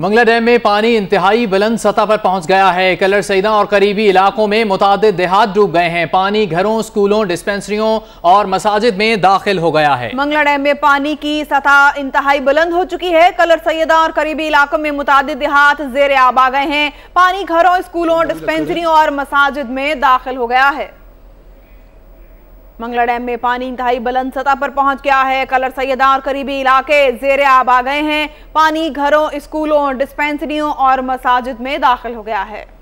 Mangla dam में पानी इंतहाई बुलंद सतह पर पहुंच गया है कलर सईदा और करीबी इलाकों में मुतद देहात डूब गए हैं पानी घरों स्कूलों डिस्पेंसरियों और मसाजिद में दाखिल हो गया है मंगला डैम में पानी की सतह इंतहाई बुलंद हो चुकी है कलर सैदा और करीबी इलाकों में मुतद देहात जेर आब आ गए हैं पानी घरों स्कूलों डिस्पेंसरियों और मसाजिद में दाखिल हो गया है मंगला डैम में पानी इंतहाई बुलंद सतह पर पहुंच गया है कलर सैदार और करीबी इलाके जेर आब आ गए हैं पानी घरों स्कूलों डिस्पेंसरियों और मसाजिद में दाखिल हो गया है